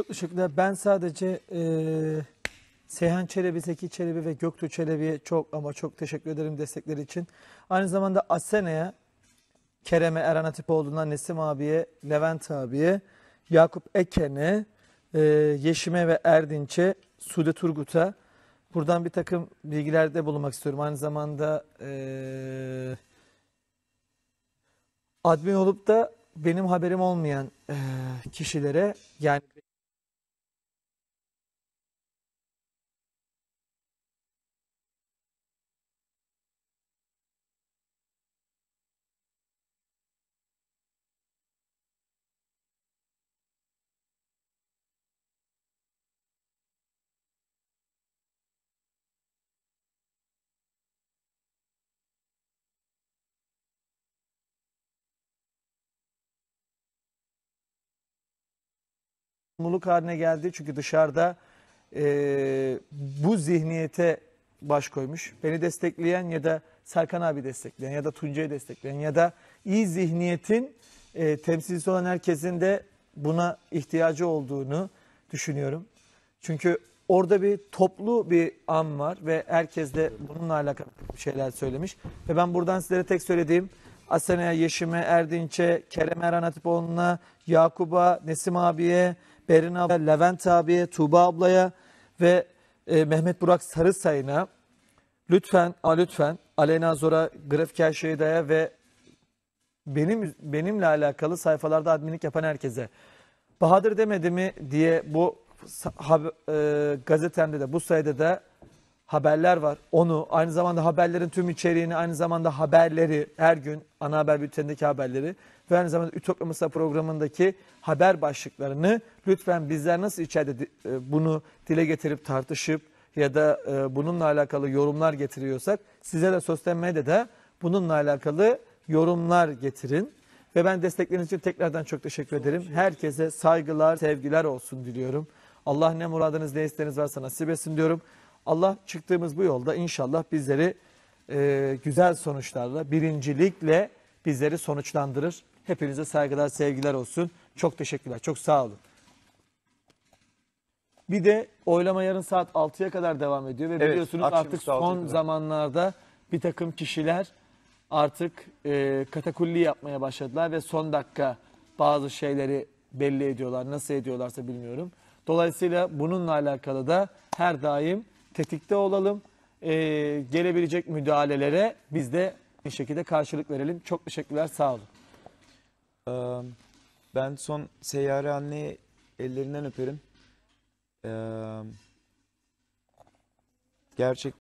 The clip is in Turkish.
Çok teşekkürler. Ben sadece e, Seyhan Çelebi, Zeki Çelebi ve Göktuğ Çelebi'ye çok ama çok teşekkür ederim destekleri için. Aynı zamanda Asene'ye, Kerem'e, Eren Atipoğlu'na, Nesim abiye, Levent abiye, Yakup Eken'e, e, Yeşim'e ve Erdinç'e, Sude Turgut'a buradan bir takım bilgilerde bulunmak istiyorum. Aynı zamanda e, admin olup da benim haberim olmayan e, kişilere yani zorunluluk haline geldi. Çünkü dışarıda e, bu zihniyete baş koymuş. Beni destekleyen ya da Serkan abi destekleyen ya da Tuncay'ı destekleyen ya da iyi zihniyetin e, temsilcisi olan herkesin de buna ihtiyacı olduğunu düşünüyorum. Çünkü orada bir toplu bir an var ve herkes de bununla alakalı şeyler söylemiş. Ve ben buradan sizlere tek söylediğim Asena'ya, Yeşim'e, Erdinç'e, Kerem Erhan Hatipoğlu'na, Yakup'a, Nesim abiye, Berin abla, Levent abiye, Tuğba ablaya ve e, Mehmet Burak Sarısay'ına lütfen, a, lütfen Aleyna Zora, Grafiker Şeyda'ya ve benim benimle alakalı sayfalarda adminlik yapan herkese Bahadır demedi mi diye bu e, gazetende de bu sayede de haberler var. Onu aynı zamanda haberlerin tüm içeriğini aynı zamanda haberleri her gün ana haber bültenindeki haberleri ve aynı zamanda Ütopya Masa programındaki haber başlıklarını lütfen bizler nasıl içeride e, bunu dile getirip tartışıp ya da e, bununla alakalı yorumlar getiriyorsak size de sosyal medyada bununla alakalı yorumlar getirin. Ve ben destekleriniz için tekrardan çok teşekkür çok ederim. Şey. Herkese saygılar, sevgiler olsun diliyorum. Allah ne muradınız ne isteğiniz varsa nasip etsin diyorum. Allah çıktığımız bu yolda inşallah bizleri e, güzel sonuçlarla, birincilikle bizleri sonuçlandırır. Hepinize saygılar, sevgiler olsun. Çok teşekkürler, çok sağ olun. Bir de oylama yarın saat 6'ya kadar devam ediyor ve evet, biliyorsunuz artık son zamanlarda bir takım kişiler artık e, katakulli yapmaya başladılar ve son dakika bazı şeyleri belli ediyorlar. Nasıl ediyorlarsa bilmiyorum. Dolayısıyla bununla alakalı da her daim tetikte olalım. E, gelebilecek müdahalelere biz de bir şekilde karşılık verelim. Çok teşekkürler, sağ olun. Ee, ben son seyyare anne ellerinden öperim. Ee, gerçek